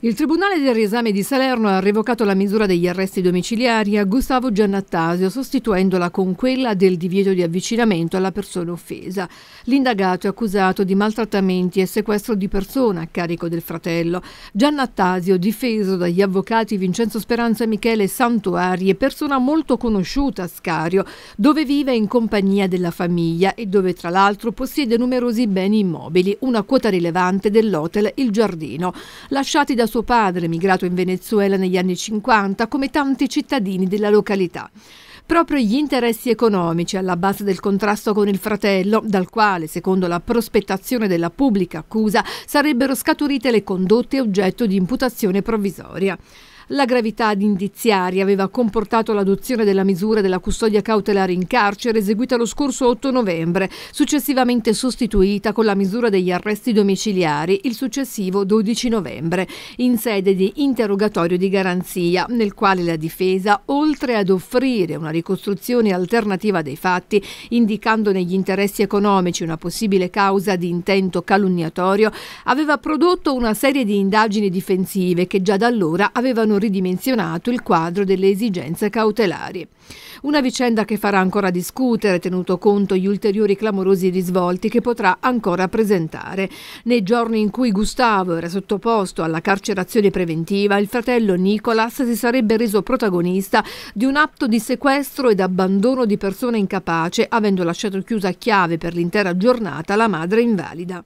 Il Tribunale del riesame di Salerno ha revocato la misura degli arresti domiciliari a Gustavo Giannattasio, sostituendola con quella del divieto di avvicinamento alla persona offesa. L'indagato è accusato di maltrattamenti e sequestro di persona a carico del fratello. Giannattasio, difeso dagli avvocati Vincenzo Speranza e Michele Santuari, è persona molto conosciuta a Scario, dove vive in compagnia della famiglia e dove tra l'altro possiede numerosi beni immobili, una quota rilevante dell'hotel Il Giardino, lasciati da da suo padre, emigrato in Venezuela negli anni 50, come tanti cittadini della località. Proprio gli interessi economici alla base del contrasto con il fratello, dal quale, secondo la prospettazione della pubblica accusa, sarebbero scaturite le condotte oggetto di imputazione provvisoria. La gravità indiziaria aveva comportato l'adozione della misura della custodia cautelare in carcere eseguita lo scorso 8 novembre, successivamente sostituita con la misura degli arresti domiciliari il successivo 12 novembre, in sede di interrogatorio di garanzia, nel quale la difesa, oltre ad offrire una ricostruzione alternativa dei fatti, indicando negli interessi economici una possibile causa di intento calunniatorio, aveva prodotto una serie di indagini difensive che già da allora avevano hanno ridimensionato il quadro delle esigenze cautelari. Una vicenda che farà ancora discutere, tenuto conto gli ulteriori clamorosi risvolti che potrà ancora presentare. Nei giorni in cui Gustavo era sottoposto alla carcerazione preventiva, il fratello Nicolas si sarebbe reso protagonista di un atto di sequestro ed abbandono di persona incapace, avendo lasciato chiusa a chiave per l'intera giornata la madre invalida.